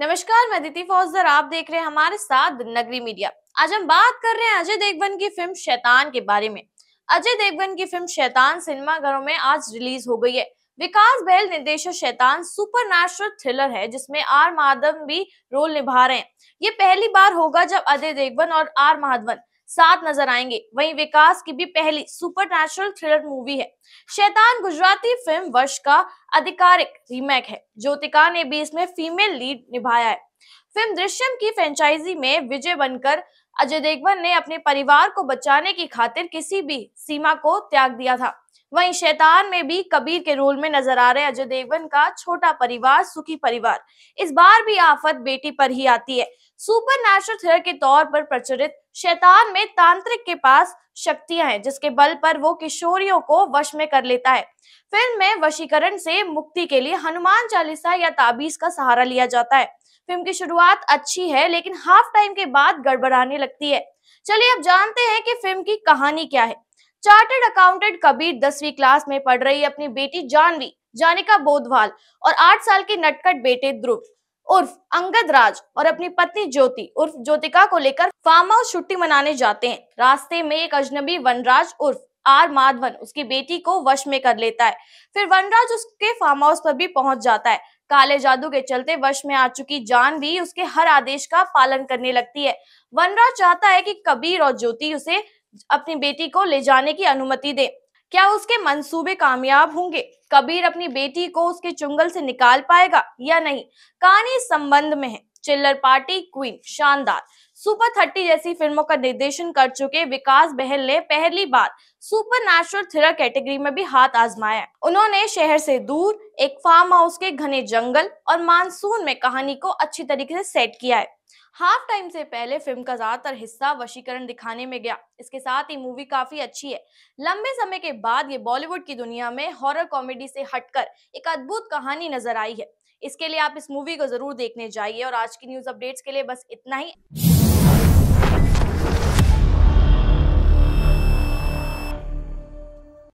नमस्कार मैं दिति फौजदार आप देख रहे हैं हमारे साथ नगरी मीडिया आज हम बात कर रहे हैं अजय देवगन की फिल्म शैतान के बारे में अजय देवगन की फिल्म शैतान सिनेमाघरों में आज रिलीज हो गई है विकास बहल निर्देशक शैतान सुपर थ्रिलर है जिसमें आर माधवन भी रोल निभा रहे हैं ये पहली बार होगा जब अजय देवगन और आर माधवन साथ नजर आएंगे वहीं विकास की भी पहली सुपर नेचुरल थ्रिलर मूवी है शैतान गुजराती फिल्म वर्ष का आधिकारिक रीमेक है ज्योतिका ने भी इसमें फीमेल लीड निभाया है फिल्म दृश्यम की फ्रेंचाइजी में विजय बनकर अजय देवगन ने अपने परिवार को बचाने की खातिर किसी भी सीमा को त्याग दिया था वहीं शैतान में भी कबीर के रोल में नजर आ रहे अजय देवगन का छोटा परिवार सुखी परिवार इस बार भी आफत बेटी पर ही आती है सुपर नेचुरल थ्रिलर के तौर पर प्रचलित शैतान में तांत्रिक के पास शक्तियां हैं जिसके बल पर वो किशोरियों को वश में कर लेता है फिल्म में वशीकरण से मुक्ति के लिए हनुमान चालीसा या ताबीज का सहारा लिया जाता है फिल्म की शुरुआत अच्छी है लेकिन हाफ टाइम के बाद गड़बड़ाने लगती है चलिए अब जानते हैं कि फिल्म की कहानी क्या है चार्टर्ड अकाउंटेंट कबीर दसवीं क्लास में पढ़ रही अपनी बेटी जानवी जानिका बोधवाल और आठ साल के नटकट बेटे ध्रुव उर्फ अंगद राज और अपनी पत्नी ज्योति उर्फ ज्योतिका को लेकर फार्म हाउस छुट्टी मनाने जाते हैं रास्ते में एक अजनबी वनराज उर्फ आर माधवन उसकी बेटी को वश में कर लेता है फिर वनराज उसके फार्म हाउस पर भी पहुंच जाता है काले जादू के चलते वश में आ चुकी जान भी उसके हर आदेश का पालन करने लगती है वनराज चाहता है कि कबीर और ज्योति उसे अपनी बेटी को ले जाने की अनुमति दे क्या उसके मंसूबे कामयाब होंगे कबीर अपनी बेटी को उसके चुंगल से निकाल पाएगा या नहीं कहानी संबंध में है Chillar Party Queen Shaandaar Super Thirty जैसी फिल्मों का निर्देशन कर चुके विकास बहल ने पहली बार सुपर नेचुरल थ्रिलर कैटेगरी में भी हाथ आजमाया उन्होंने शहर से दूर एक फार्म हाउस के घने जंगल और मानसून में कहानी को अच्छी तरीके से सेट किया है हाफ टाइम से पहले फिल्म का ज्यादातर हिस्सा वशीकरण दिखाने में गया इसके साथ ही मूवी काफी अच्छी है लंबे समय के बाद ये बॉलीवुड की दुनिया में हॉरर कॉमेडी से हटकर एक अद्भुत कहानी नजर आई है इसके लिए आप इस मूवी को जरूर देखने जाइए और आज की न्यूज अपडेट्स के लिए बस इतना ही